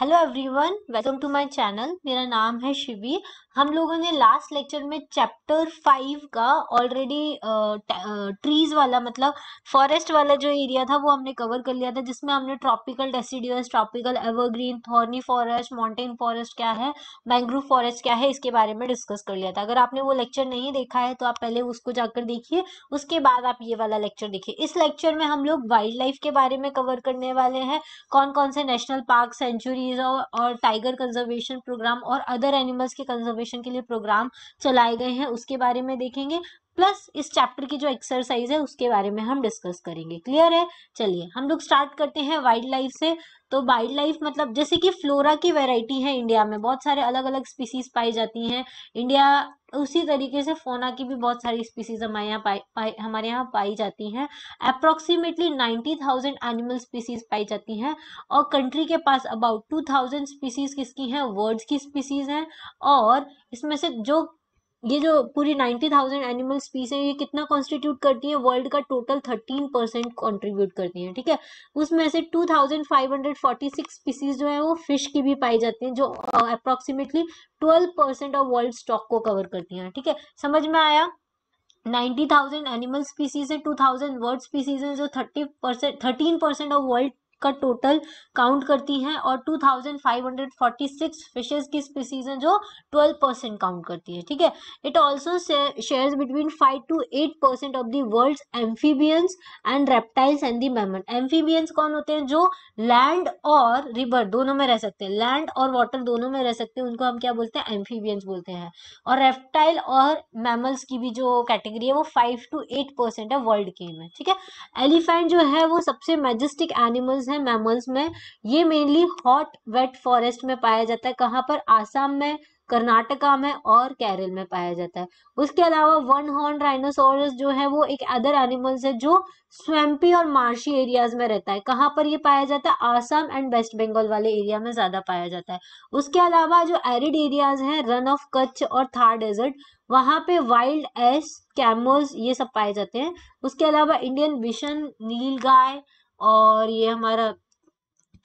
Hello everyone welcome to my channel मेरा नाम है शिवी हम लोगों ने लास्ट लेक्चर में चैप्टर फाइव का ऑलरेडी ट्रीज वाला मतलब फॉरेस्ट वाला जो एरिया था वो हमने कवर कर लिया था जिसमें हमने tropical deciduous tropical evergreen thorny forest mountain forest क्या है मैंग्रोव फॉरेस्ट क्या है इसके बारे में डिस्कस कर लिया था अगर आपने वो लेक्चर नहीं देखा है तो आप पहले उसको जाकर देखिए उसके बाद आप ये वाला लेक्चर देखिए इस लेक्चर में हम लोग वाइल्ड लाइफ के बारे में कवर करने वाले हैं कौन कौन से नेशनल पार्क सेंचुरी वीजा और टाइगर कंजर्वेशन प्रोग्राम और अदर एनिमल्स के कंजर्वेशन के लिए प्रोग्राम चलाए गए हैं उसके बारे में देखेंगे प्लस इस चैप्टर की जो एक्सरसाइज है उसके बारे में हम डिस्कस करेंगे क्लियर है चलिए हम लोग स्टार्ट करते हैं वाइल्ड लाइफ से तो वाइल्ड लाइफ मतलब जैसे कि फ्लोरा की वेराइटी है इंडिया में बहुत सारे अलग अलग स्पीसीज पाई जाती हैं इंडिया उसी तरीके से फोना की भी बहुत सारी स्पीसीज हमारे यहाँ पाई, हमारे यहाँ पाई जाती हैं approximately ninety thousand animal species पाई जाती हैं और कंट्री के पास अबाउट टू थाउजेंड स्पीसीज किसकी हैं वर्ड्स की स्पीसीज हैं और इसमें से जो ये जो पूरी नाइन्टी थाउजेंड एनिमल स्पीस है ये कितना कॉन्स्टिट्यूट करती है वर्ल्ड का टोटल थर्टीन परसेंट कॉन्ट्रीब्यूट करती है ठीक है उसमें से two thousand five hundred forty six species जो है वो फिश की भी पाई जाती है जो approximately twelve percent of world stock को कवर करती है ठीक है समझ में आया नाइन्टी थाउजेंड एनिमल स्पीसीज है टू थाउजेंड वर्ल्ड स्पीसीज है जो thirty percent thirteen percent of world का टोटल काउंट करती हैं और 2546 फिशेस की स्पीसीज हैं जो 12 परसेंट काउंट करती है ठीक है it also share between 5 to 8 percent of the world amphibians and reptiles and the mammal amphibians कौन होते हैं जो लैंड और रिवर दोनों में रह सकते हैं लैंड और वाटर दोनों में रह सकते हैं उनको हम क्या बोलते हैं एम्फीबियंस बोलते हैं और रेप्टाइल और मैमल्स की भी जो कैटेगरी है वो फाइव टू एट परसेंट है वर्ल्ड के में ठीक है एलिफेंट जो है वो सबसे मेजेस्टिक एनिमल्स हैं मैमल्स में ये मेनली हॉट वेट फॉरेस्ट में पाया जाता है कहाँ पर आसाम में कर्नाटका में और केरल में पाया जाता है उसके अलावा वन हॉर्न राइनोसोरस जो है वो एक अदर एनिमल्स है जो स्वैम्पी और मार्शी एरियाज में रहता है कहाँ पर ये पाया जाता है आसाम एंड वेस्ट बंगाल वाले एरिया में ज्यादा पाया जाता है उसके अलावा जो एरिड एरियाज हैं रन ऑफ कच्छ और थार डेजर्ट वहां पे वाइल्ड एस कैमोज ये सब पाए जाते हैं उसके अलावा इंडियन विशन नील गाय और ये हमारा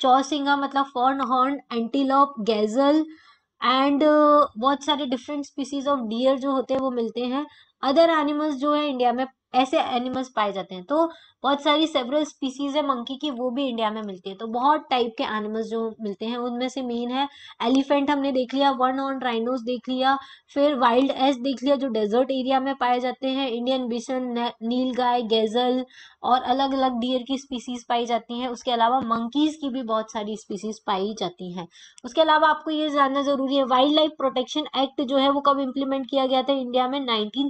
चौसिंगा मतलब four horn antelope gazelle and बहुत सारे डिफरेंट स्पीसीज ऑफ डियर जो होते हैं वो मिलते हैं अदर एनिमल्स जो है इंडिया में ऐसे एनिमल्स पाए जाते हैं तो बहुत सारी सेवरल स्पीसीज है मंकी की वो भी इंडिया में मिलती है तो बहुत टाइप के एनिमल्स जो मिलते हैं उनमें से मेन है एलिफेंट हमने देख लिया वन ऑन राइनोस देख लिया फिर वाइल्ड एस देख लिया जो डेजर्ट एरिया में पाए जाते हैं इंडियन बिशन नील गाय गेजल और अलग अलग डियर की स्पीसीज पाई जाती हैं उसके अलावा मंकीज़ की भी बहुत सारी स्पीसीज पाई जाती हैं उसके अलावा आपको ये जानना ज़रूरी है वाइल्ड लाइफ प्रोटेक्शन एक्ट जो है वो कब इम्प्लीमेंट किया गया था इंडिया में नाइनटीन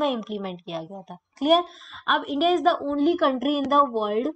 में इम्प्लीमेंट किया गया था क्लियर अब India is the only country in the world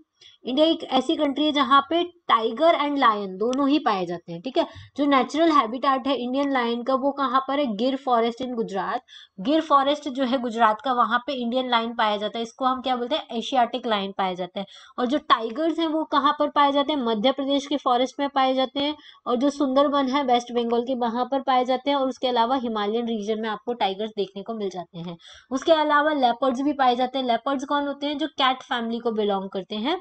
India एक ऐसी कंट्री है जहाँ पे टाइगर एंड लायन दोनों ही पाए जाते हैं ठीक है जो नेचुरल हैबिटेट है इंडियन लायन का वो कहाँ पर है गिर फॉरेस्ट इन गुजरात गिर फॉरेस्ट जो है गुजरात का वहां पे इंडियन लायन पाया जाता है इसको हम क्या बोलते हैं एशियाटिक लायन पाए जाते हैं और जो टाइगर्स है वो कहाँ पर पाए जाते हैं मध्य प्रदेश के फॉरेस्ट में पाए जाते हैं और जो सुंदरबन है वेस्ट बंगाल के वहां पर पाए जाते हैं और उसके अलावा हिमालयन रीजन में आपको टाइगर्स देखने को मिल जाते हैं उसके अलावा लेपर्ड्स भी पाए जाते हैं लेपर्ड्स कौन होते हैं जो कैट फैमिली को बिलोंग करते हैं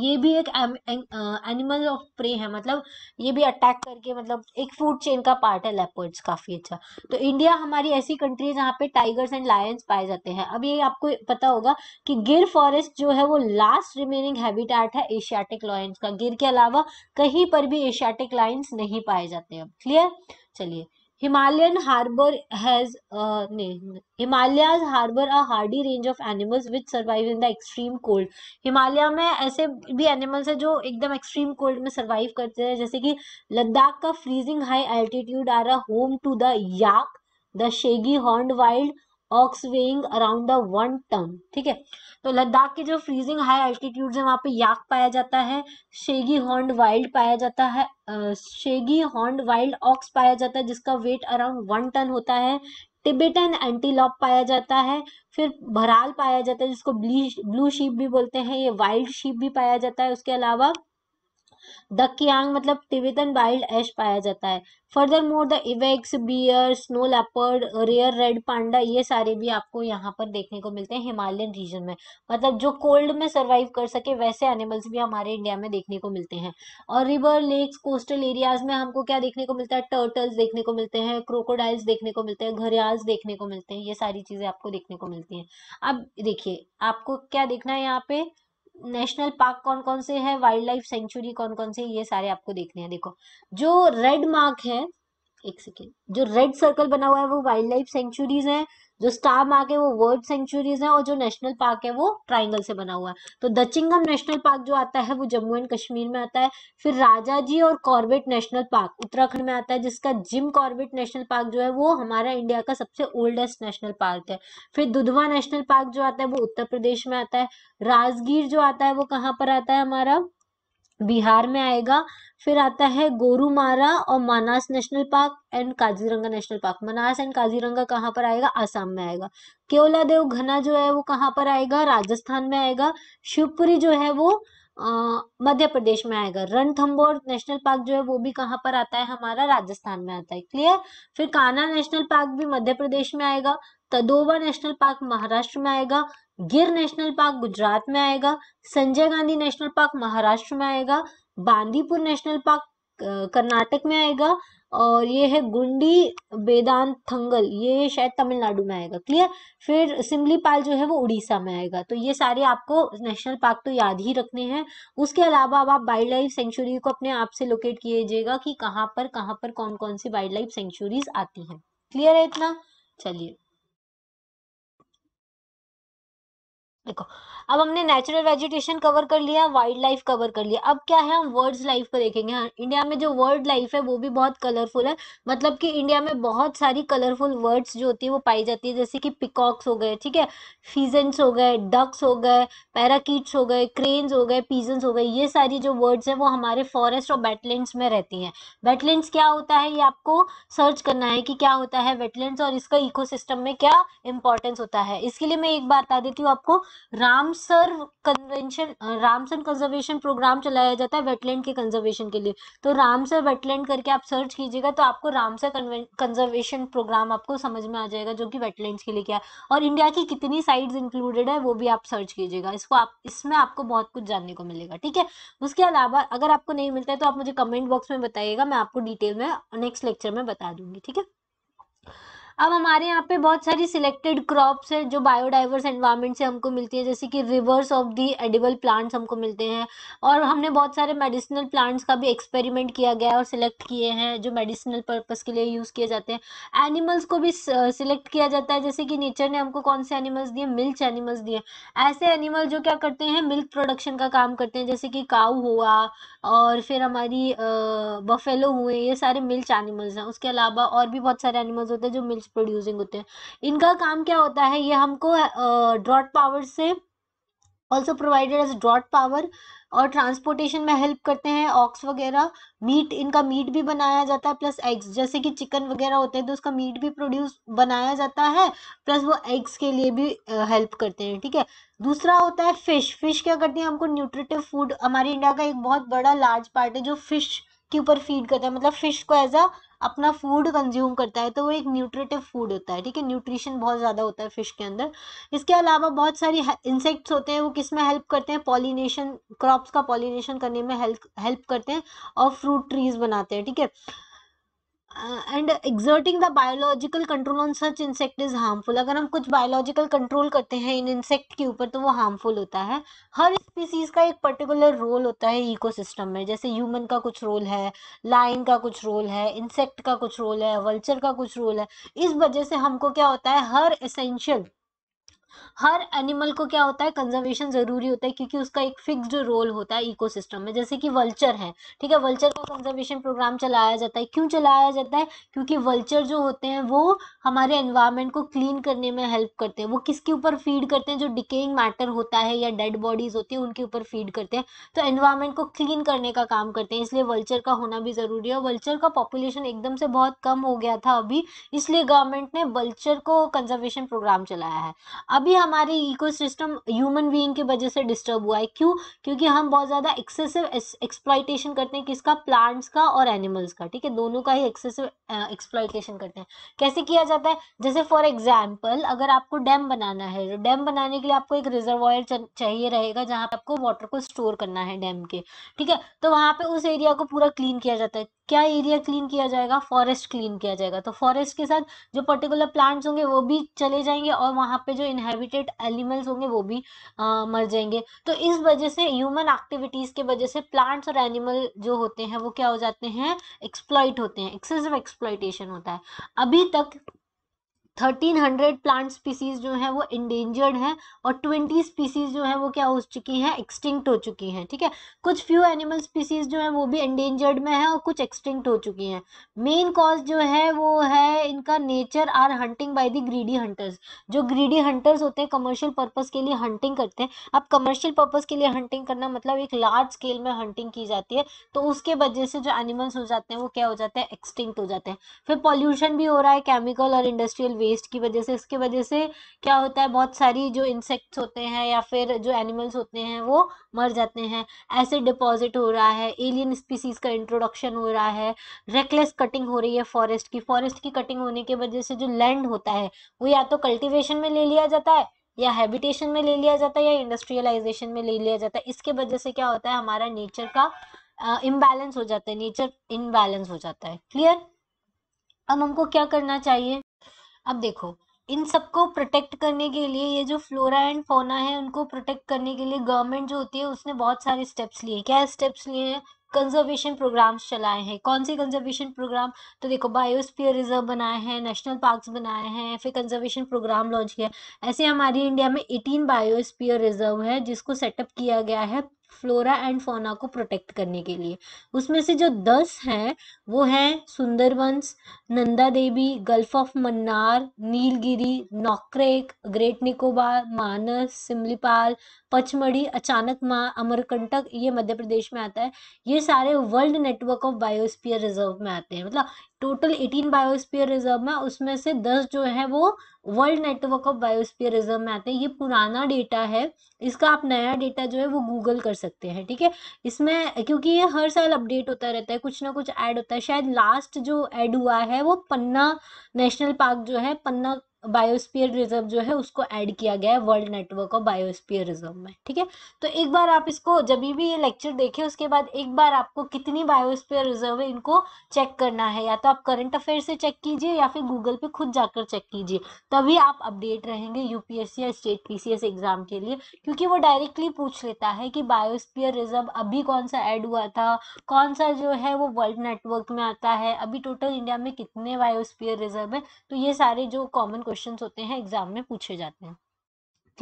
ये भी एक एनिमल ऑफ प्रे है मतलब ये भी अटैक करके मतलब एक फूड चेन का पार्ट है लेपर्ड्स काफी अच्छा तो इंडिया हमारी ऐसी कंट्री है जहाँ पे टाइगर्स एंड लायंस पाए जाते हैं अब ये आपको पता होगा कि गिर फॉरेस्ट जो है वो लास्ट रिमेनिंग हैबिटेट है एशियाटिक लॉयंस का गिर के अलावा कहीं पर भी एशियाटिक लायंस नहीं पाए जाते हैं क्लियर चलिए Himalayan harbour has Himalaya harbour a hardy range of animals which survive in the extreme cold Himalaya में ऐसे भी एनिमल्स हैं जो एकदम एक्सट्रीम कोल्ड में सर्वाइव करते हैं जैसे कि लद्दाख का फ्रीजिंग हाई एल्टीट्यूड आ रहा home to the yak the shaggy horn wild ox weighing around the one ton ठीक है तो लद्दाख के जो फ्रीजिंग हाई एल्टीट्यूड है वहाँ पे याक पाया जाता है शेगी हॉर्न वाइल्ड पाया जाता है शेगी हॉर्न वाइल्ड ऑक्स पाया जाता है जिसका वेट अराउंड वन टन होता है टिबेटन एंटीलॉप पाया जाता है फिर भराल पाया जाता है जिसको ब्ली ब्लू शीप भी बोलते हैं ये वाइल्ड शीप भी पाया जाता है उसके अलावा द कियांग मतलब तिवेदन वाइल्ड एश पाया जाता है furthermore the ibex bear snow leopard rare red panda ये सारे भी आपको यहाँ पर देखने को मिलते हैं हिमालयन रीजन में मतलब जो कोल्ड में सर्वाइव कर सके वैसे एनिमल्स भी हमारे इंडिया में देखने को मिलते हैं और रिवर लेक्स कोस्टल एरियाज में हमको क्या देखने को मिलता है टर्टल्स देखने को मिलते हैं क्रोकोडाइल्स देखने को मिलते हैं घरियाल्स देखने को मिलते हैं ये सारी चीज़ें आपको देखने को मिलती है अब देखिए आपको क्या देखना है यहाँ पे नेशनल पार्क कौन कौन से है वाइल्ड लाइफ सेंचुरी कौन कौन से ये सारे आपको देखने हैं देखो जो रेड मार्क है एक सेकेंड जो रेड सर्कल बना हुआ है वो वाइल्ड लाइफ सेंचुरीज हैं जो स्टार मार्क है वो वर्ल्ड सेंचुरीज है और जो नेशनल पार्क है वो ट्राइंगल से बना हुआ है तो दचिंगम नेशनल पार्क जो आता है वो जम्मू एंड कश्मीर में आता है फिर राजा जी और कॉर्बेट नेशनल पार्क उत्तराखंड में आता है जिसका जिम कॉर्बेट नेशनल पार्क जो है वो हमारा इंडिया का सबसे ओल्डेस्ट नेशनल पार्क है फिर दुधवा नेशनल पार्क जो आता है वो उत्तर प्रदेश में आता है राजगीर जो आता है वो कहाँ पर आता है हमारा बिहार में आएगा फिर आता है गोरुमारा और Manas national park and Kaziranga national park Manas and Kaziranga कहाँ पर आएगा आसाम में आएगा केवला देव घना जो है वो कहाँ पर आएगा राजस्थान में आएगा शिवपुरी जो है वो मध्य प्रदेश में आएगा रणथम्बोर नेशनल पार्क जो है वो भी कहाँ पर आता है हमारा राजस्थान में आता है क्लियर फिर कान्हा नेशनल पार्क भी मध्य प्रदेश में आएगा तदोबा नेशनल पार्क महाराष्ट्र में आएगा गिर नेशनल पार्क गुजरात में आएगा संजय गांधी नेशनल पार्क महाराष्ट्र में आएगा बांदीपुर नेशनल पार्क कर्नाटक में आएगा और ये है गुंडी बेदान थंगल ये शायद तमिलनाडु में आएगा क्लियर फिर सिमलीपाल जो है वो उड़ीसा में आएगा तो ये सारे आपको नेशनल पार्क तो याद ही रखने हैं उसके अलावा अब आप वाइल्ड लाइफ सेंचुरी को अपने आप से लोकेट कीजिएगा कि कहाँ पर कहाँ पर कौन कौन सी वाइल्ड लाइफ सेंचुरीज आती हैं क्लियर है इतना चलिए देखो अब हमने नेचुरल वेजिटेशन कवर कर लिया वाइल्ड लाइफ कवर कर लिया अब क्या है हम वर्ड्स लाइफ को देखेंगे हाँ इंडिया में जो वर्ड लाइफ है वो भी बहुत कलरफुल है मतलब कि इंडिया में बहुत सारी कलरफुल वर्ड्स जो होती है वो पाई जाती है जैसे कि पिकॉक्स हो गए ठीक है फीजेंट्स हो गए डक्स हो गए पैराकीट्स हो गए क्रेन्स हो गए पीजेंस हो गए ये सारी जो वर्ड्स हैं वो हमारे फॉरेस्ट और वेटलैंड्स में रहती हैं वेटलैंड्स क्या होता है ये आपको सर्च करना है कि क्या होता है वेटलैंड्स और इसका इकोसिस्टम में क्या इंपॉर्टेंस होता है इसके लिए मैं एक बात बता देती हूँ आपको Ramsar convention Ramsar conservation programme चलाया जाता है वेटलैंड के कंजर्वेशन के लिए तो रामसर वेटलैंड करके आप सर्च कीजिएगा तो आपको रामसर कंजर्वेशन प्रोग्राम आपको समझ में आ जाएगा जो कि वेटलैंड्स के लिए क्या है और इंडिया की कितनी साइट्स इंक्लूडेड है वो भी आप सर्च कीजिएगा इसको आप इसमें आपको बहुत कुछ जानने को मिलेगा ठीक है उसके अलावा अगर आपको नहीं मिलता है तो आप मुझे कमेंट बॉक्स में बताइएगा मैं आपको डिटेल में नेक्स्ट लेक्चर में बता दूंगी ठीक है अब हमारे यहाँ पे बहुत सारी सिलेक्टेड क्रॉप्स हैं जो बायोडाइवर्स एनवायरनमेंट से हमको मिलती है जैसे कि rivers of the edible plants हमको मिलते हैं और हमने बहुत सारे मेडिसिनल प्लांट्स का भी एक्सपेरिमेंट किया गया है और सिलेक्ट किए हैं जो मेडिसिनल पर्पज़ के लिए यूज़ किए जाते हैं एनिमल्स को भी सिलेक्ट किया जाता है जैसे कि नेचर ने हमको कौन से एनिमल्स दिए मिल्क एनिमल्स दिए ऐसे एनिमल जो क्या करते हैं मिल्क प्रोडक्शन का काम करते हैं जैसे कि काऊ हुआ और फिर हमारी बफेलो हुए ये सारे मिल्क एनिमल्स हैं उसके अलावा और भी बहुत सारे एनिमल्स होते हैं जो मिल्क प्रोड्यूसिंग होते हैं इनका काम क्या होता है ये हमको ड्रॉट uh, पावर से also provided as draught power और ट्रांसपोर्टेशन में हेल्प करते हैं ऑक्स वगैरह मीट इनका मीट भी बनाया जाता है प्लस एग्स जैसे कि चिकन वगैरह होते हैं तो उसका मीट भी प्रोड्यूस बनाया जाता है प्लस वो एग्स के लिए भी हेल्प करते हैं ठीक है दूसरा होता है फिश फिश क्या करती है हमको न्यूट्रिटिव फूड हमारे इंडिया का एक बहुत बड़ा लार्ज पार्ट है जो फिश के ऊपर फीड करता है मतलब फिश को एज अ अपना फूड कंज्यूम करता है तो वो एक न्यूट्रेटिव फूड होता है ठीक है न्यूट्रिशन बहुत ज़्यादा होता है फिश के अंदर इसके अलावा बहुत सारी इंसेक्ट्स होते हैं वो किस में हेल्प करते हैं पॉलिनेशन क्रॉप्स का पॉलिनेशन करने में हेल्प हेल्प करते हैं और फ्रूट ट्रीज बनाते हैं ठीक है and exerting the biological control on such insect is harmful अगर हम कुछ बायोलॉजिकल कंट्रोल करते हैं इन इंसेक्ट के ऊपर तो वो हार्मफुल होता है हर स्पीसीज का एक पर्टिकुलर रोल होता है इकोसिस्टम में जैसे ह्यूमन का कुछ रोल है लाइन का कुछ रोल है इंसेक्ट का कुछ रोल है वल्चर का कुछ रोल है इस वजह से हमको क्या होता है हर एसेंशियल हर एनिमल को क्या होता है कंजर्वेशन जरूरी होता है क्योंकि उसका एक फिक्स्ड रोल होता है इकोसिस्टम में जैसे कि वल्चर है ठीक है वल्चर का कंजर्वेशन प्रोग्राम चलाया जाता है क्यों चलाया जाता है क्योंकि वल्चर जो होते हैं वो हमारे एनवायरमेंट को क्लीन करने में हेल्प करते हैं वो किसके ऊपर फीड करते हैं जो डिकेइंग मैटर होता है या डेड बॉडीज होती है उनके ऊपर फीड करते हैं तो एनवायरमेंट को क्लीन करने का काम करते हैं इसलिए वल्चर का होना भी ज़रूरी है वल्चर का पॉपुलेशन एकदम से बहुत कम हो गया था अभी इसलिए गवर्नमेंट ने वल्चर को कंजर्वेशन प्रोग्राम चलाया है अब अभी हमारे इकोसिस्टम ह्यूमन बीइंग की वजह से डिस्टर्ब हुआ है क्यों क्योंकि हम बहुत ज़्यादा एक्सेसिव एक्सप्लाइटेशन करते हैं किसका प्लांट्स का और एनिमल्स का ठीक है दोनों का ही एक्सेसिव एक्सप्लाइटेशन करते हैं कैसे किया जाता है जैसे फॉर एग्जाम्पल अगर आपको डैम बनाना है डैम तो बनाने के लिए आपको एक रिजर्वायर चाहिए रहेगा जहाँ पर आपको वाटर को स्टोर करना है डैम के ठीक है तो वहाँ पर उस एरिया को पूरा क्लीन किया जाता है क्या एरिया क्लीन किया जाएगा फॉरेस्ट क्लीन किया जाएगा तो फॉरेस्ट के साथ जो पर्टिकुलर प्लांट्स होंगे वो भी चले जाएंगे और वहाँ पे जो इनहे इनहेबिटेड एनिमल्स होंगे वो भी आ, मर जाएंगे तो इस वजह से ह्यूमन एक्टिविटीज़ के वजह से प्लांट्स और एनिमल जो होते हैं वो क्या हो जाते हैं एक्सप्लॉइट होते हैं एक्सेसिव एक्सप्लॉइटेशन होता है अभी तक थर्टीन हंड्रेड प्लांट स्पीसीज जो है वो इंडेंजर्ड है और ट्वेंटी स्पीसीज जो है वो क्या हो चुकी हैं एक्सटिंक्ट हो चुकी हैं ठीक है कुछ फ्यू एनिमल स्पीसीज जो है वो भी इंडेंजर्ड में है और कुछ एक्सटिंक्ट हो चुकी हैं मेन कॉज जो है वो है इनका nature are hunting by the greedy hunters जो ग्रीडी हंटर्स होते हैं कमर्शियल पर्पज़ के लिए हंटिंग करते हैं अब कमर्शियल पर्पज़ के लिए हंटिंग करना मतलब एक लार्ज स्केल में हंटिंग की जाती है तो उसके वजह से जो एनिमल्स हो जाते हैं वो क्या हो जाते हैं एक्सटिंक्ट हो जाते हैं फिर पॉल्यूशन भी हो रहा है केमिकल और इंडस्ट्रियल वेस्ट की वजह से इसके वजह से क्या होता है बहुत सारी जो इंसेक्ट्स होते हैं या फिर जो एनिमल्स होते हैं वो मर जाते हैं एसिड डिपॉजिट हो रहा है एलियन स्पीसीज का इंट्रोडक्शन हो रहा है रेकलेस कटिंग हो रही है फॉरेस्ट की फॉरेस्ट की कटिंग होने की वजह से जो लैंड होता है वो या तो कल्टिवेशन में ले लिया जाता है या हैबिटेशन में ले लिया जाता है या इंडस्ट्रियलाइजेशन में ले लिया जाता है इसके वजह से क्या होता है हमारा नेचर का इम्बैलेंस uh, हो जाता है नेचर इम्बैलेंस हो जाता है क्लियर अब हमको क्या करना चाहिए अब देखो इन सबको प्रोटेक्ट करने के लिए ये जो फ्लोरा एंड फोना है उनको प्रोटेक्ट करने के लिए गवर्नमेंट जो होती है उसने बहुत सारे स्टेप्स लिए क्या स्टेप्स लिए हैं कंजर्वेशन प्रोग्राम्स चलाए हैं कौन से कंजर्वेशन प्रोग्राम तो देखो बायोस्फीयर रिजर्व बनाए हैं नेशनल पार्क्स बनाए हैं फिर कंजर्वेशन प्रोग्राम लॉन्च किया ऐसे हमारी इंडिया में एटीन बायोस्फीयर रिजर्व है जिसको सेटअप किया गया है फ्लोरा एंड फोना को प्रोटेक्ट करने के लिए उसमें से जो दस हैं वो हैं Sundarbans Nanda Devi Gulf of Mannar Nilgiri Nokrek Great Nicobar Manas Simlipal Pachmarhi Achanakmar Amarkantak ये मध्य प्रदेश में आता है ये सारे world network of biosphere reserve में आते हैं मतलब टोटल एटीन बायोस्फीयर रिजर्व में उसमें से दस जो है वो world network of biosphere reserve में आते हैं ये पुराना डेटा है इसका आप नया डेटा जो है वो गूगल कर सकते हैं ठीक है ठीके? इसमें क्योंकि ये हर साल अपडेट होता रहता है कुछ ना कुछ ऐड होता है शायद लास्ट जो ऐड हुआ है वो पन्ना नेशनल पार्क जो है पन्ना बायोस्पियर रिजर्व जो है उसको ऐड किया गया है world network of biosphere reserve में ठीक है तो एक बार आप इसको जब भी ये लेक्चर देखें उसके बाद एक बार आपको कितनी बायोस्पियर रिजर्व है इनको चेक करना है या तो आप करंट अफेयर से चेक कीजिए या फिर गूगल पे खुद जाकर चेक कीजिए तभी आप अपडेट रहेंगे यूपीएससी या स्टेट पी एग्जाम के लिए क्योंकि वो डायरेक्टली पूछ लेता है कि बायोस्पियर रिजर्व अभी कौन सा ऐड हुआ था कौन सा जो है वो वर्ल्ड नेटवर्क में आता है अभी टोटल इंडिया में कितने बायोस्पियर रिजर्व है तो ये सारे जो कॉमन क्वेश्चन होते हैं एग्जाम में पूछे जाते हैं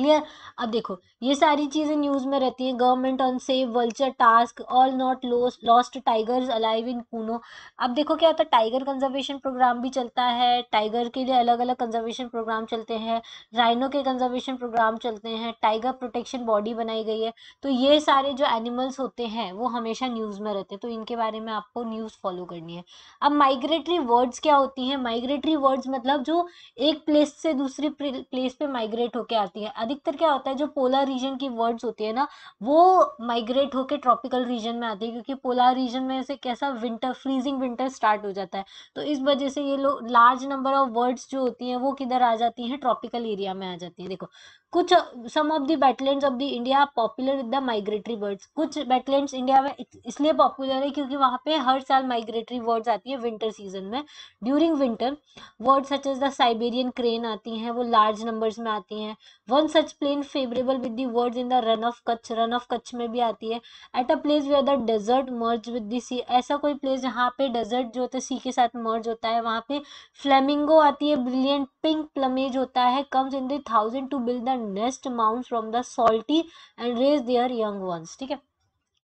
क्लियर अब देखो ये सारी चीज़ें न्यूज़ में रहती हैं government on save vulture task all not lost tigers alive in Kuno अब देखो क्या होता है टाइगर कंजर्वेशन प्रोग्राम भी चलता है टाइगर के लिए अलग अलग कंजर्वेशन प्रोग्राम चलते हैं राइनो के कंजर्वेशन प्रोग्राम चलते हैं टाइगर प्रोटेक्शन बॉडी बनाई गई है तो ये सारे जो एनिमल्स होते हैं वो हमेशा न्यूज़ में रहते हैं तो इनके बारे में आपको न्यूज़ फॉलो करनी है अब माइग्रेटरी वर्ड्स क्या होती है माइग्रेटरी वर्ड्स मतलब जो एक प्लेस से दूसरी प्लेस पे माइग्रेट होके आती है अधिकतर क्या होता है जो पोलर रीजन की वर्ड्स होती है ना वो माइग्रेट होकर ट्रॉपिकल रीजन में आती है क्योंकि पोलर रीजन में से कैसा विंटर फ्रीजिंग विंटर स्टार्ट हो जाता है तो इस वजह से ये लोग लार्ज नंबर ऑफ वर्ड्स जो होती हैं वो किधर आ जाती हैं ट्रॉपिकल एरिया में आ जाती है देखो कुछ some of the wetland of the India popular with the migratory birds कुछ बैटलैंड इंडिया में इसलिए पॉपुलर है क्योंकि वहाँ पे हर साल माइग्रेटरी बर्ड्स आती है विंटर सीजन में during winter words such as the Siberian crane आती हैं वो लार्ज नंबर्स में आती हैं one such plain favorable with the words in the Rann of Kutch Rann of Kutch में भी आती है at a place where the desert merge with the sea ऐसा कोई प्लेस जहाँ पे डेजर्ट जो होता है सी के साथ मर्ज होता है वहाँ पे फ्लेमिंगो आती है ब्रिलियंट पिंक प्लमेज होता है comes in the thousand to build the nest mount from the salty and raise their young ones ठीक है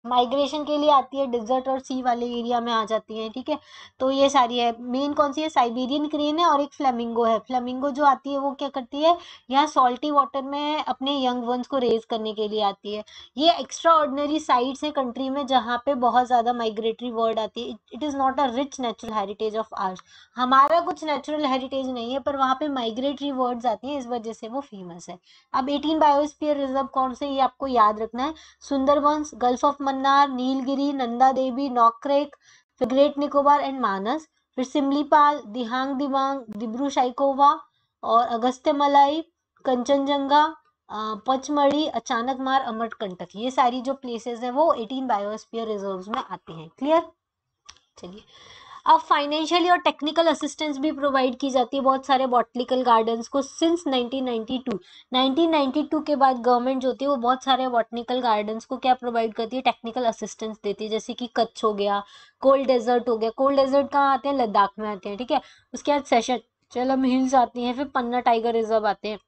माइग्रेशन के लिए आती है डिजर्ट और सी वाले एरिया में आ जाती है ठीक है तो ये सारी है मेन कौन सी है साइबेरियन क्रेन है और एक फ्लेमिंगो है फ्लेमिंगो जो आती है वो क्या करती है यहाँ सॉल्टी वाटर में अपने यंग वंस को रेज करने के लिए आती है ये एक्स्ट्रा ऑर्डनरी साइट्स है कंट्री में जहाँ पे बहुत ज़्यादा माइग्रेटरी वर्ड आती है it is not a rich natural heritage of ours हमारा कुछ नेचुरल हेरिटेज नहीं है पर वहाँ पे माइग्रेटरी वर्ड्स आती है इस वजह से वो फेमस है अब एटीन बायोस्पियर रिजर्व कौन से ये आपको याद रखना है सुंदर गल्फ ऑफ मन्नार नीलगिरी नंदा देवी नौकरेक फिर ग्रेट निकोबार एंड मानस फिर सिमलीपाल दिहांग दिवांग दिब्रू शाइकोवा और अगस्त्य मलाई कंचनजंगा पचमढ़ी अचानक मार अमरकंटक ये सारी जो प्लेसेस हैं वो 18 बायोस्फीयर रिजर्व्स में आती हैं क्लियर चलिए अब फाइनेंशियली और टेक्निकल असिस्टेंस भी प्रोवाइड की जाती है बहुत सारे बॉटलिकल गार्डन्स को सिंस 1992 1992 के बाद गवर्नमेंट जो होती है वो बहुत सारे बॉटनिकल गार्डन्स को क्या प्रोवाइड करती है टेक्निकल असिस्टेंस देती है जैसे कि कच्छ हो गया कोल्ड डेजर्ट हो गया कोल्ड डेजर्ट कहाँ आते हैं लद्दाख में आते हैं ठीक है उसके बाद सेशन चल हम हिल्स आती हैं फिर पन्ना टाइगर रिजर्व आते हैं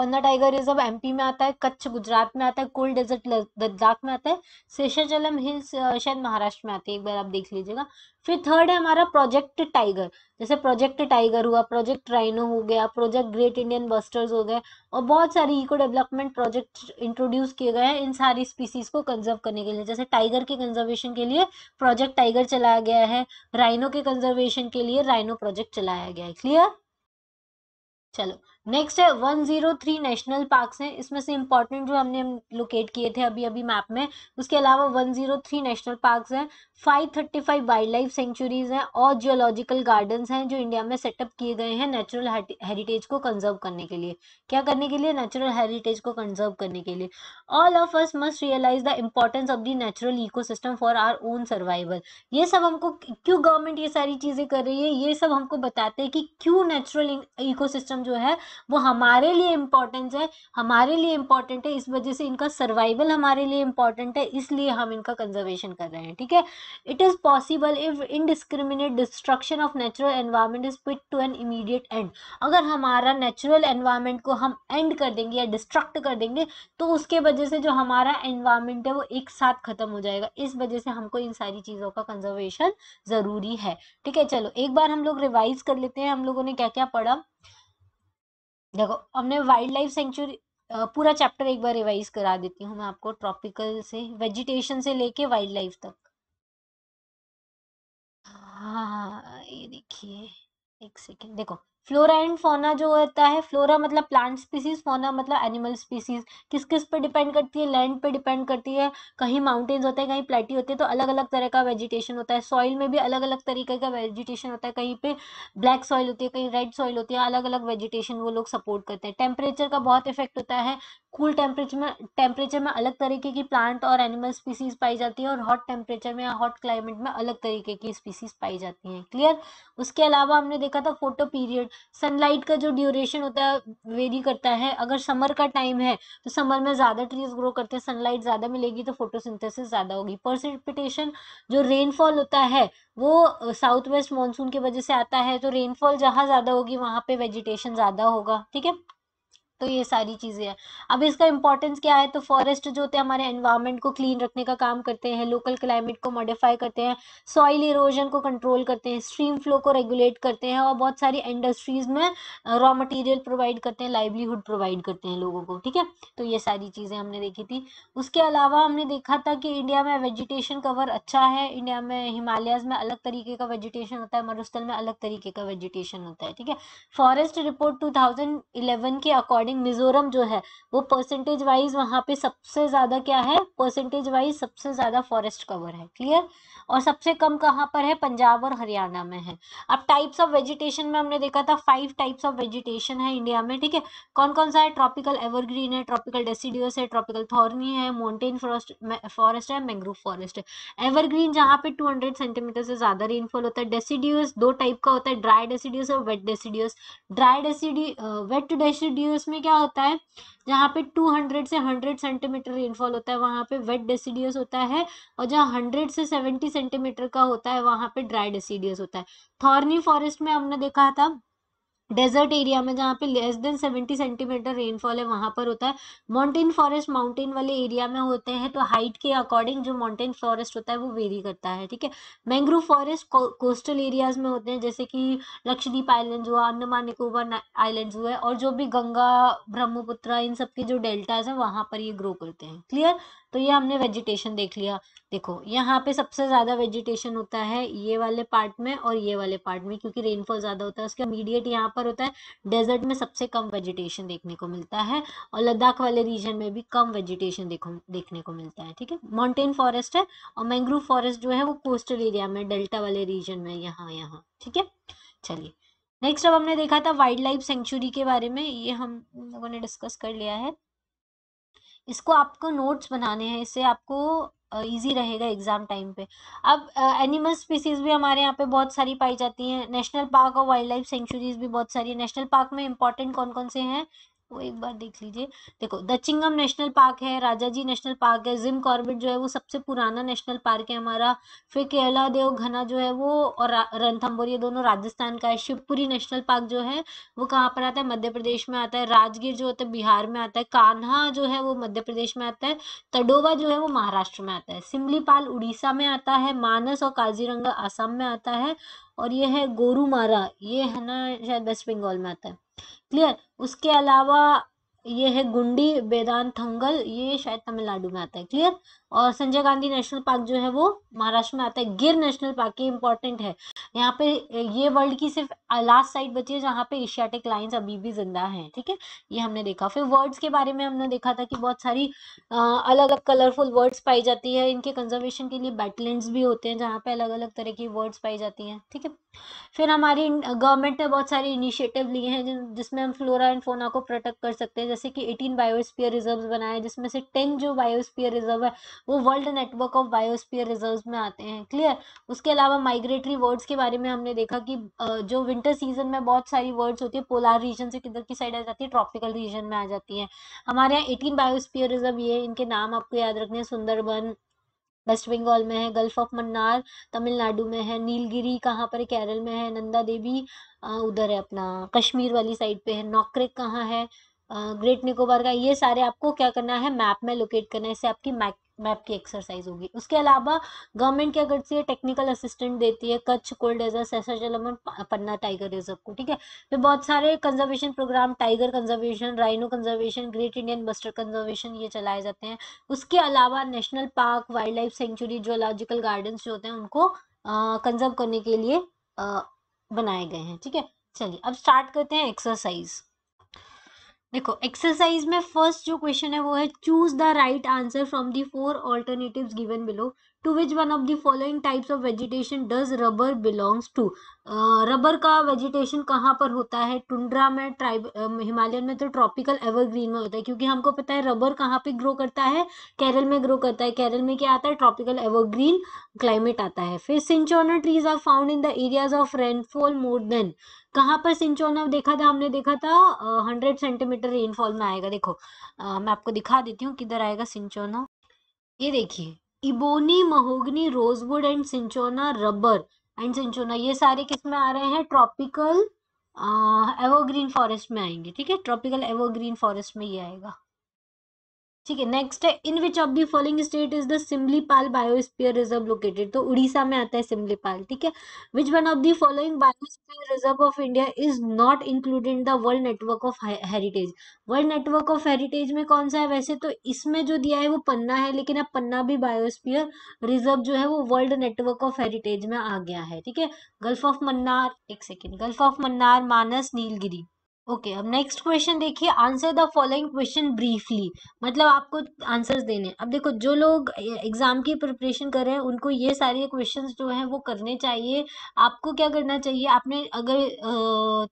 पन्ना टाइगर रिजर्व एमपी में आता है कच्छ गुजरात में आता है कोल्ड डेजर्ट लद्दाख में आता है शेषाचलम हिल्स शायद महाराष्ट्र में आती है एक बार आप देख लीजिएगा फिर थर्ड है हमारा प्रोजेक्ट टाइगर जैसे प्रोजेक्ट टाइगर हुआ प्रोजेक्ट राइनो हो गया प्रोजेक्ट ग्रेट इंडियन बस्टर्स हो गए और बहुत सारे इको डेवलपमेंट प्रोजेक्ट इंट्रोड्यूस किए गए हैं इन सारी स्पीसीज को कंजर्व करने के लिए जैसे टाइगर के कंजर्वेशन के लिए प्रोजेक्ट टाइगर चलाया गया है राइनो के कंजर्वेशन के लिए राइनो प्रोजेक्ट चलाया गया है क्लियर चलो नेक्स्ट है one zero three national park हैं इसमें से इम्पॉर्टेंट जो हमने लोकेट किए थे अभी अभी मैप में उसके अलावा one zero three national park हैं five thirty five wildlife sanctuaries हैं और जियोलॉजिकल गार्डन्स हैं जो इंडिया में सेटअप किए गए हैं नेचुरल हेरिटेज को कंजर्व करने के लिए क्या करने के लिए नेचुरल हेरिटेज को कंजर्व करने के लिए all of us must realise the importance of the natural system for our own survival ये सब हमको क्यों गवर्नमेंट ये सारी चीज़ें कर रही है ये सब हमको बताते हैं कि क्यों नेचुरल सिस्टम जो है वो हमारे लिए इम्पोर्टेंट है हमारे लिए इम्पोर्टेंट है इस वजह से इनका सर्वाइवल हमारे लिए इम्पोर्टेंट है इसलिए हम इनका कंजर्वेशन कर रहे हैं ठीक है it is possible if indiscriminate destruction of natural environment is put to an immediate end अगर हमारा नेचुरल एनवायरमेंट को हम एंड कर देंगे या डिस्ट्रक्ट कर देंगे तो उसके वजह से जो हमारा एनवायरमेंट है वो एक साथ ख़त्म हो जाएगा इस वजह से हमको इन सारी चीज़ों का कंजर्वेशन ज़रूरी है ठीक है चलो एक बार हम लोग रिवाइज कर लेते हैं हम लोगों ने क्या क्या पढ़ा देखो हमने वाइल्ड लाइफ सेंचुरी पूरा चैप्टर एक बार रिवाइज करा देती हूँ मैं आपको ट्रॉपिकल से वेजिटेशन से लेके वाइल्ड लाइफ तक हाँ ये देखिए एक सेकेंड देखो फ्लोरा एंड फोना जो होता है फ्लोरा मतलब प्लांट स्पीसीज फोना मतलब एनिमल स्पीसीज किस किस पे डिपेंड करती है लैंड पे डिपेंड करती है कहीं माउंटेन्स होते हैं कहीं प्लेटी होते हैं तो अलग अलग तरह का वेजिटेशन होता है सॉइल में भी अलग अलग तरीके का वेजिटेशन होता है कहीं पे ब्लैक सॉइल होती है कहीं रेड सॉइल होती है अलग अलग वेजिटेशन वो लोग सपोर्ट करते हैं टेम्परेचर का बहुत इफेक्ट होता है कूल टेम्परेचर में टेम्परेचर में अलग तरीके की प्लांट और एनिमल स्पीसीज पाई जाती है और हॉट टेम्परेचर में या हॉट क्लाइमेट में अलग तरीके की स्पीसीज पाई जाती हैं क्लियर उसके अलावा हमने देखा था फोटो पीरियड सनलाइट का जो ड्यूरेशन होता है वेरी करता है अगर समर का टाइम है तो समर में ज़्यादा ट्रीज ग्रो करते हैं सनलाइट ज़्यादा मिलेगी तो फोटो ज़्यादा होगी परसिपिटेशन जो रेनफॉल होता है वो साउथ वेस्ट मानसून की वजह से आता है तो रेनफॉल जहाँ ज़्यादा होगी वहाँ पे वेजिटेशन ज़्यादा होगा ठीक है तो ये सारी चीज़ें हैं अब इसका इंपॉर्टेंस क्या है तो फॉरेस्ट जो होते हैं हमारे एनवायरनमेंट को क्लीन रखने का काम करते हैं लोकल क्लाइमेट को मॉडिफाई करते हैं सॉइल इरोजन को कंट्रोल करते हैं स्ट्रीम फ्लो को रेगुलेट करते हैं और बहुत सारी इंडस्ट्रीज़ में रॉ मटेरियल प्रोवाइड करते हैं लाइवलीहुड प्रोवाइड करते हैं लोगों को ठीक है तो ये सारी चीज़ें हमने देखी थी उसके अलावा हमने देखा था कि इंडिया में वेजिटेशन कवर अच्छा है इंडिया में हिमालयाज में अलग तरीके का वेजिटेशन होता है मरुस्थल में अलग तरीके का वेजिटेशन होता है ठीक है फॉरेस्ट रिपोर्ट टू के अकॉर्डिंग रिगार्डिंग मिजोरम जो है वो परसेंटेज वाइज वहाँ पे सबसे ज़्यादा क्या है परसेंटेज वाइज सबसे ज़्यादा फॉरेस्ट कवर है क्लियर और सबसे कम कहाँ पर है पंजाब और हरियाणा में है अब टाइप्स ऑफ वेजिटेशन में हमने देखा था फाइव टाइप्स ऑफ वेजिटेशन है इंडिया में ठीक है कौन कौन सा है ट्रॉपिकल एवरग्रीन है ट्रॉपिकल डेसीडियस है ट्रॉपिकल थॉर्नी है माउंटेन फॉरेस्ट फॉरेस्ट है मैंग्रोव फॉरेस्ट है एवरग्रीन जहाँ पे टू सेंटीमीटर से ज़्यादा रेनफॉल होता है डेसीडियस दो टाइप का होता है ड्राई डेसीडियस और wet deciduous dry deciduous wet deciduous में में क्या होता है जहाँ पे 200 से 100 सेंटीमीटर रेनफॉल होता है वहाँ पे वेट डेसीडियस होता है और जहाँ 100 से 70 सेंटीमीटर का होता है वहाँ पे ड्राई डेसीडियस होता है थॉर्नी फॉरेस्ट में हमने देखा था डेजर्ट एरिया में जहाँ पे less than seventy centimetre rainfall है वहाँ पर होता है माउंटेन फॉरेस्ट माउंटेन वाले एरिया में होते हैं तो हाइट के अकॉर्डिंग जो माउंटेन फॉरेस्ट होता है वो वेरी करता है ठीक है मैंग्रोव फॉरेस्ट कोस्टल एरियाज में होते हैं जैसे कि लक्षद्वीप आइलैंड हुआ अंडमान निकोबार आइलैंड हुए और जो भी गंगा ब्रह्मपुत्र इन सब के जो डेल्टाज हैं वहाँ पर ये ग्रो करते हैं क्लियर तो ये हमने वेजिटेशन देख लिया देखो यहाँ पे सबसे ज़्यादा वेजिटेशन होता है ये वाले पार्ट में और ये वाले पार्ट में क्योंकि रेनफॉल ज़्यादा होता है उसके इमीडिएट यहाँ पर पर होता है डेजर्ट में सबसे कम वेजिटेशन देखने को मिलता है और लद्दाख वाले रीजन में भी कम वेजिटेशन देखो देखने को मिलता है ठीक है माउंटेन फॉरेस्ट है और मैंग्रोव फॉरेस्ट जो है वो कोस्टल एरिया में डेल्टा वाले रीजन में यहाँ यहाँ ठीक है चलिए नेक्स्ट अब हमने देखा था वाइल्ड लाइफ सेंचुरी के बारे में ये हम लोगों ने डिस्कस कर लिया है इसको आपको नोट्स बनाने हैं इसे आपको ईजी रहेगा एग्ज़ाम टाइम पे अब एनिमल स्पीसीज़ भी हमारे यहाँ पे बहुत सारी पाई जाती हैं नेशनल पार्क और वाइल्ड लाइफ सेंचुरीज़ भी बहुत सारी है नेशनल पार्क में इंपॉर्टेंट कौन कौन से हैं वो एक बार देख लीजिए देखो द चिंगम नेशनल पार्क है राजा जी नेशनल पार्क है जिम कॉर्बेट जो है वो सबसे पुराना नेशनल पार्क है हमारा फिर केला देव घना जो है वो और रणथम्बोर ये दोनों राजस्थान का है शिवपुरी नेशनल पार्क जो है वो कहाँ पर आता है मध्य प्रदेश में आता है राजगीर जो होता है बिहार में आता है कान्हा जो है वो मध्य प्रदेश में आता है तडोवा जो है वो महाराष्ट्र में आता है सिमलीपाल उड़ीसा में आता है मानस और काजीरंगा आसाम में आता है और ये है गोरुमारा ये है ना शायद वेस्ट बंगाल में आता है क्लियर उसके अलावा ये है गुंडी थंगल ये शायद तमिलनाडु में आता है क्लियर और संजय गांधी नेशनल पार्क जो है वो महाराष्ट्र में आता है गिर नेशनल पार्क ये इंपॉर्टेंट है यहाँ पे ये वर्ल्ड की सिर्फ लास्ट साइड बची है जहाँ पे एशियाटिक लाइन्स अभी भी जिंदा हैं ठीक है ये हमने देखा फिर वर्ड्स के बारे में हमने देखा था कि बहुत सारी अलग अलग कलरफुल वर्ड्स पाई जाती है इनके कंजर्वेशन के लिए बैटलैंड भी होते हैं जहाँ पे अलग अलग तरह की वर्ड्स पाई जाती है ठीक है फिर हमारी गवर्नमेंट ने बहुत सारे इनिशिएटिव लिए हैं जिसमें हम फ्लोरा एंड फोना को प्रोटेक्ट कर सकते हैं जैसे कि 18 बायोस्फीयर रिजर्व्स बनाए हैं जिसमें से 10 जो बायोस्फीयर रिजर्व है वो world network of biosphere reserves में आते हैं क्लियर उसके अलावा माइग्रेटरी वर्ड्स के बारे में हमने देखा कि जो विंटर सीजन में बहुत सारी वर्ड्स होती है पोलार रीजन से किधर की साइड आ जाती है ट्रॉपिकल रीजन में आ जाती है हमारे यहाँ एटीन बायोस्पियर रिजर्व ये इनके नाम आपको याद रखने हैं सुंदरबन वेस्ट बंगाल में है गल्फ ऑफ मन्नार तमिलनाडु में है नीलगिरी कहाँ पर है केरल में है नंदा देवी उधर है अपना कश्मीर वाली साइड पे है नौक्रिक कहाँ है ग्रेट निकोबार का ये सारे आपको क्या करना है मैप में लोकेट करना है इससे आपकी मैप मैप की एक्सरसाइज होगी उसके अलावा गवर्नमेंट क्या करती है टेक्निकल असिस्टेंट देती है Kutch cold desert Panna tiger reserve को ठीक है फिर तो बहुत सारे conservation programme tiger conservation rhino conservation great Indian bustard conservation ये चलाए जाते हैं उसके अलावा national park wildlife sanctuary zoological gardens जो होते हैं उनको कंजर्व करने के लिए आ, बनाए गए हैं ठीक है चलिए अब स्टार्ट करते हैं एक्सरसाइज देखो एक्सरसाइज में फर्स्ट जो क्वेश्चन है वो है choose the right answer from the four alternative given below to which one of the following types of vegetation does rubber belongs to rubber का वेजिटेशन कहाँ पर होता है टुंड्रा में ट्राइब uh, हिमालयन में तो ट्रॉपिकल एवरग्रीन में होता है क्योंकि हमको पता है रबर कहाँ पे ग्रो करता है केरल में ग्रो करता है केरल में क्या आता है ट्रॉपिकल एवरग्रीन क्लाइमेट आता है फिर cinchona trees are found in the areas of rainfall more than कहाँ पर सिंचोना देखा था हमने देखा था हंड्रेड सेंटीमीटर रेनफॉल में आएगा देखो uh, मैं आपको दिखा देती हूँ किधर आएगा सिंचोना ये देखिए ebony mahogany rosewood and cinchona rubber and cinchona ये सारे किस में आ रहे हैं ट्रॉपिकल एवरग्रीन फॉरेस्ट में आएंगे ठीक है ट्रॉपिकल एवरग्रीन फॉरेस्ट में ये आएगा ठीक है नेक्स्ट है in which of the following state is the Simlipal biosphere reserve located तो उड़ीसा में आता है सिमलीपाल ठीक है which one of the following biosphere reserve of India is not included in the world network of heritage world network of heritage में कौन सा है वैसे तो इसमें जो दिया है वो पन्ना है लेकिन अब पन्ना भी बायोस्पियर रिजर्व जो है वो वर्ल्ड नेटवर्क ऑफ हेरिटेज में आ गया है ठीक है गल्फ ऑफ मन्नार एक second gulf of Mannar Manas Nilgiri okay अब नेक्स्ट क्वेश्चन देखिए answer the following question briefly मतलब आपको आंसर्स देने अब देखो जो लोग एग्जाम की प्रिपरेशन कर रहे हैं उनको ये सारे क्वेश्चंस जो हैं वो करने चाहिए आपको क्या करना चाहिए आपने अगर आ,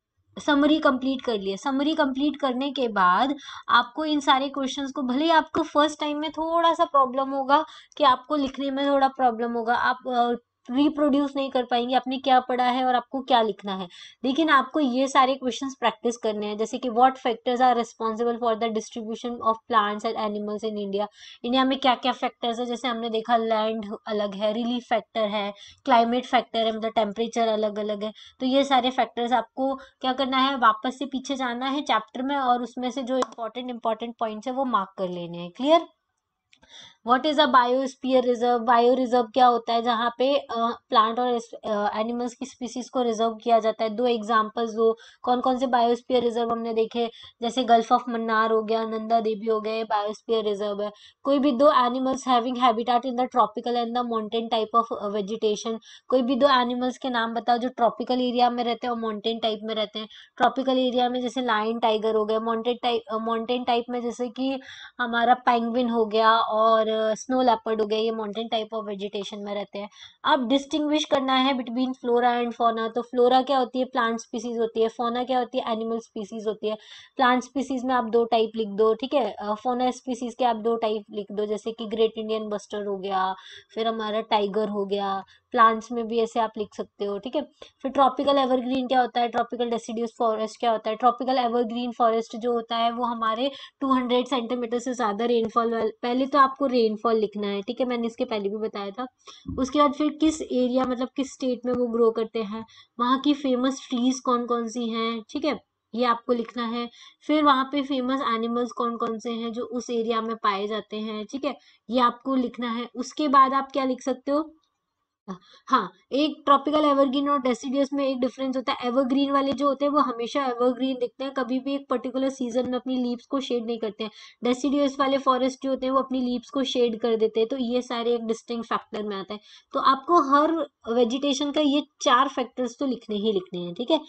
समरी कंप्लीट कर लिए समरी कंप्लीट करने के बाद आपको इन सारे क्वेश्चंस को भले ही आपको फर्स्ट टाइम में थोड़ा सा प्रॉब्लम होगा कि आपको लिखने में थोड़ा प्रॉब्लम होगा आप रिप्रोड्यूस नहीं कर पाएंगे आपने क्या पढ़ा है और आपको क्या लिखना है लेकिन आपको ये सारे क्वेश्चंस प्रैक्टिस करने हैं जैसे कि what factors are responsible for the distribution of plants and animals in India India में क्या क्या फैक्टर्स है जैसे हमने देखा लैंड अलग है रिलीफ फैक्टर है क्लाइमेट फैक्टर है मतलब टेम्परेचर अलग अलग है तो ये सारे फैक्टर्स आपको क्या करना है वापस से पीछे जाना है चैप्टर में और उसमें से जो इम्पोर्टेंट इम्पोर्टेंट पॉइंट्स है वो मार्क कर लेने हैं clear what is a biosphere reserve bio reserve क्या होता है जहाँ पे प्लांट और एनिमल्स की स्पीसीज को रिजर्व किया जाता है दो एग्जाम्पल्स दो कौन कौन से बायोस्पियर रिजर्व हमने देखे जैसे गल्फ ऑफ मन्नार हो गया नंदा देवी हो गए बायोस्पियर रिजर्व है कोई भी दो animals having habitat in the tropical and the mountain type of vegetation कोई भी दो एनिमल्स के नाम बताओ जो ट्रॉपिकल एरिया में रहते हैं और माउंटेन टाइप में रहते हैं ट्रॉपिकल एरिया में जैसे लाइन टाइगर हो गया माउंटेन टाइप माउंटेन टाइप में जैसे कि हमारा पैंगविन हो गया और स्नो लेपर्ड हो गए ये माउंटेन टाइप ऑफ वेजिटेशन में रहते हैं अब डिस्टिंग्विश करना है बिटवीन फ्लोरा एंड फोना तो फ्लोरा क्या होती है प्लांट स्पीसीज होती है फोना क्या होती है एनिमल स्पीसीज होती है प्लांट स्पीसीज में आप दो टाइप लिख दो ठीक है फोना स्पीसीज के आप दो टाइप लिख दो जैसे कि ग्रेट इंडियन बस्टर हो गया फिर हमारा टाइगर हो गया प्लांट्स में भी ऐसे आप लिख सकते हो ठीक है फिर ट्रॉपिकल एवरग्रीन क्या होता है ट्रॉपिकल डेसिड्यूस फॉरेस्ट क्या होता है ट्रॉपिकल एवरग्रीन फॉरेस्ट जो होता है वो हमारे 200 सेंटीमीटर से ज़्यादा रेनफॉल पहले तो आपको रेन रेनफॉल लिखना है ठीक है मैंने इसके पहले भी बताया था उसके बाद फिर किस एरिया मतलब किस स्टेट में वो ग्रो करते हैं वहाँ की फेमस ट्रीज कौन कौन सी हैं ठीक है ये आपको लिखना है फिर वहाँ पे फेमस एनिमल्स कौन कौन से हैं जो उस एरिया में पाए जाते हैं ठीक है ये आपको लिखना है उसके बाद आप क्या लिख सकते हो हाँ एक ट्रॉपिकल एवरग्रीन और डेसीडियस में एक डिफरेंस होता है एवरग्रीन वाले जो होते हैं वो हमेशा एवरग्रीन दिखते हैं कभी भी एक पर्टिकुलर सीजन में अपनी लीव्स को शेड नहीं करते हैं डेसीडियस वाले फॉरेस्ट जो होते हैं वो अपनी लीव्स को शेड कर देते हैं तो ये सारे एक डिस्टिंग फैक्टर में आते हैं तो आपको हर वेजिटेशन का ये चार फैक्टर्स तो लिखने ही लिखने हैं ठीक है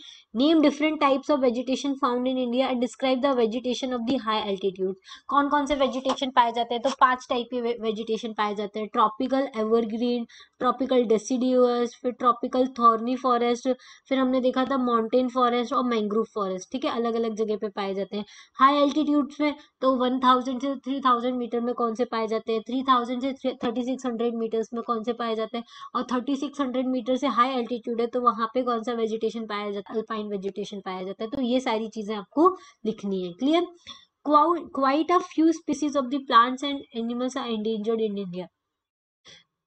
name different types of vegetation found in India and describe the vegetation of the high altitude कौन कौन से वेजिटेशन पाए जाते हैं तो पांच टाइप के वेजिटेशन पाए जाते हैं ट्रॉपिकल एवरग्रीन ट्रॉपिकल डेसीडियस फिर ट्रॉपिकल थॉर्नी फॉरेस्ट फिर हमने देखा था माउंटेन फॉरेस्ट और मैंग्रोव फॉरेस्ट ठीक है अलग अलग जगह पे पाए जाते हैं हाई एल्टीट्यूड्स में तो वन थाउजेंड से थ्री थाउजेंड मीटर में कौन से पाए जाते हैं थ्री थाउजेंड से थर्टी सिक्स हंड्रेड मीटर्स में कौन से पाए जाते हैं और थर्टी सिक्स हंड्रेड मीटर से हाई एल्टीट्यूड है तो वहाँ पे कौन सा वेजिटेशन पाया जाता है अल्पाइन वेजिटेशन पाया जाता है तो ये सारी चीज़ें आपको लिखनी है clear quite a few species of the plants and animals are endangered in India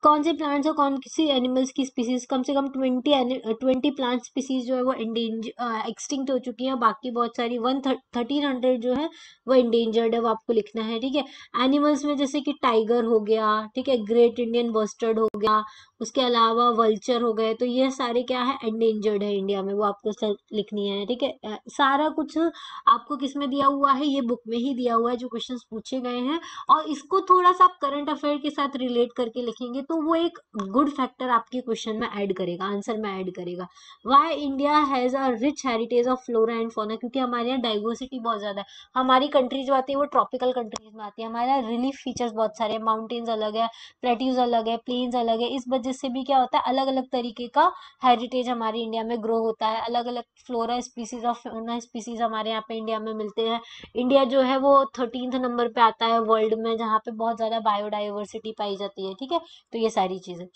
कौन से प्लांट्स और कौन सी एनिमल्स की स्पीसीज कम से कम ट्वेंटी ट्वेंटी प्लांट स्पीसीज जो है वो इंडेंज एक्सटिंक्ट uh, हो चुकी हैं बाकी बहुत सारी वन थर्टीन हंड्रेड जो है वो इंडेंजर्ड है वो आपको लिखना है ठीक है एनिमल्स में जैसे कि टाइगर हो गया ठीक है ग्रेट इंडियन बस्टर्ड हो गया उसके अलावा वल्चर हो गए तो ये सारे क्या है एंडेंजर्ड है इंडिया में वो आपको लिखनी है ठीक है सारा कुछ आपको किस में दिया हुआ है ये बुक में ही दिया हुआ है जो क्वेश्चन पूछे गए हैं और इसको थोड़ा सा आप करंट अफेयर के साथ रिलेट करके लिखेंगे तो वो एक गुड फैक्टर आपके क्वेश्चन में ऐड करेगा आंसर में ऐड करेगा why India has a rich heritage of flora and fauna क्योंकि हमारे यहाँ डाइवर्सिटी बहुत ज़्यादा है हमारी कंट्री जो आती है वो ट्रॉपिकल कंट्रीज में आती है हमारे यहाँ रिलीफ फीचर्स बहुत सारे हैं माउंटेन्स अलग है प्लेट्यूज अलग है प्लेन्स अलग है इस वजह जिससे भी क्या होता है अलग अलग तरीके का हेरिटेज हमारे इंडिया में ग्रो होता है अलग अलग flora species of fauna species हमारे यहाँ पे इंडिया में मिलते हैं इंडिया जो है वो थर्टीनथ नंबर पे आता है वर्ल्ड में जहाँ पे बहुत ज़्यादा बायोडाइवर्सिटी पाई जाती है ठीक है तो ये सारी चीज़ें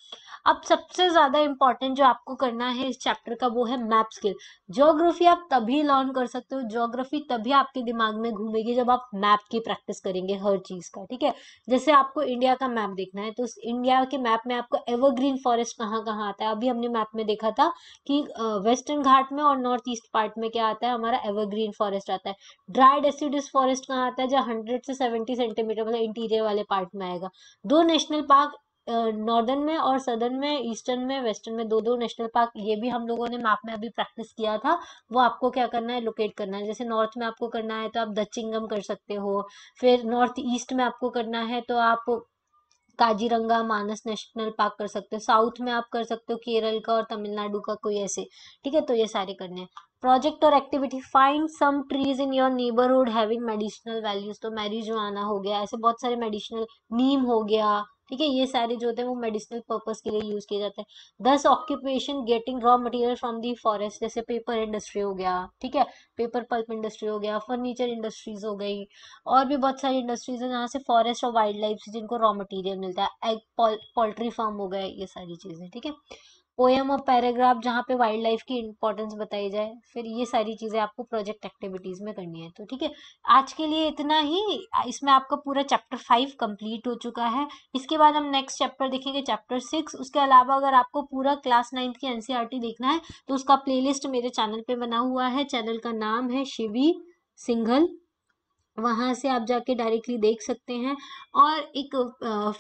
अब सबसे ज़्यादा इंपॉर्टेंट जो आपको करना है इस चैप्टर का वो है मैप स्किल जोग्राफी आप तभी लर्न कर सकते हो जोग्राफी तभी आपके दिमाग में घूमेगी जब आप मैप की प्रैक्टिस करेंगे हर चीज़ का ठीक है जैसे आपको इंडिया का मैप देखना है तो इंडिया के मैप में आपको एवरग्रीन ग्रीन फॉरेस्ट कहाँ कहाँ आता है अभी हमने मैप में देखा था कि वेस्टर्न घाट में और नॉर्थ ईस्ट पार्ट में क्या आता है हमारा एवरग्रीन फॉरेस्ट आता है ड्राई डेसिडस फॉरेस्ट कहाँ आता है जो हंड्रेड से सेवेंटी सेंटीमीटर मतलब इंटीरियर वाले पार्ट में आएगा दो नेशनल पार्क नॉर्दर्न में और सदर्न में ईस्टर्न में वेस्टर्न में दो दो नेशनल पार्क ये भी हम लोगों ने मैप में अभी प्रैक्टिस किया था वो आपको क्या करना है लोकेट करना है जैसे नॉर्थ में आपको करना है तो आप दचिंगम कर सकते हो फिर नॉर्थ ईस्ट में आपको करना है तो आप काजीरंगा मानस नेशनल पार्क कर सकते हो साउथ में आप कर सकते हो केरल का और तमिलनाडु का कोई ऐसे ठीक है तो ये सारे करने हैं प्रोजेक्ट और activity find some trees in your neighbourhood having medicinal values तो मैरिजुआना हो गया ऐसे बहुत सारे मेडिसिनल नीम हो गया ठीक है ये सारे जो होते हैं वो मेडिसिनल पर्पज के लिए यूज किए जाते हैं दस occupation getting raw material from the forest जैसे पेपर इंडस्ट्री हो गया ठीक है पेपर पल्प इंडस्ट्री हो गया फर्नीचर इंडस्ट्रीज हो गई और भी बहुत सारी इंडस्ट्रीज है जहाँ से फॉरेस्ट और वाइल्ड लाइफ से जिनको रॉ मटेरियल मिलता है एग पोल्ट्री फार्म हो गए ये सारी चीज़ें ठीक है पोएम और पैराग्राफ जहाँ पे वाइल्ड लाइफ की इंपॉर्टेंस बताई जाए फिर ये सारी चीज़ें आपको प्रोजेक्ट एक्टिविटीज़ में करनी है तो ठीक है आज के लिए इतना ही इसमें आपका पूरा चैप्टर फाइव कंप्लीट हो चुका है इसके बाद हम नेक्स्ट चैप्टर देखेंगे चैप्टर सिक्स उसके अलावा अगर आपको पूरा क्लास नाइन्थ की एन e देखना है तो उसका प्ले मेरे चैनल पर बना हुआ है चैनल का नाम है शिवी सिंघल वहाँ से आप जाके डायरेक्टली देख सकते हैं और एक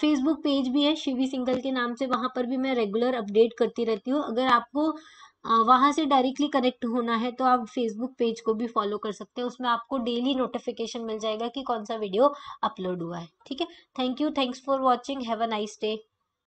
फेसबुक पेज भी है शिवी सिंगल के नाम से वहाँ पर भी मैं रेगुलर अपडेट करती रहती हूँ अगर आपको वहाँ से डायरेक्टली कनेक्ट होना है तो आप फेसबुक पेज को भी फॉलो कर सकते हैं उसमें आपको डेली नोटिफिकेशन मिल जाएगा कि कौन सा वीडियो अपलोड हुआ है ठीक है thank you thanks for watching have a nice day